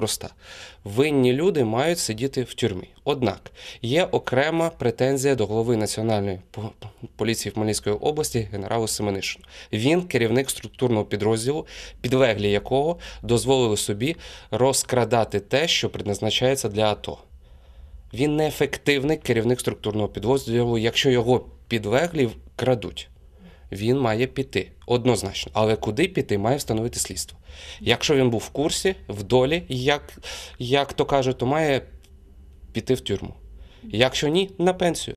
проста: винні люди мають сидіти в тюрмі. Однак є окрема претензія до голови національної поліції Хмельницької області генералу Семенишину. Він керівник структурного підрозділу, підлеглі якого дозволили собі розкрадати те, що предназначається для АТО. Він неефективний керівник структурного підрозділу, якщо його підлеглі крадуть він має піти однозначно. Але куди піти, має встановити слідство. Якщо він був в курсі, в долі, як, як то кажуть, то має піти в тюрму. Якщо ні, на пенсію.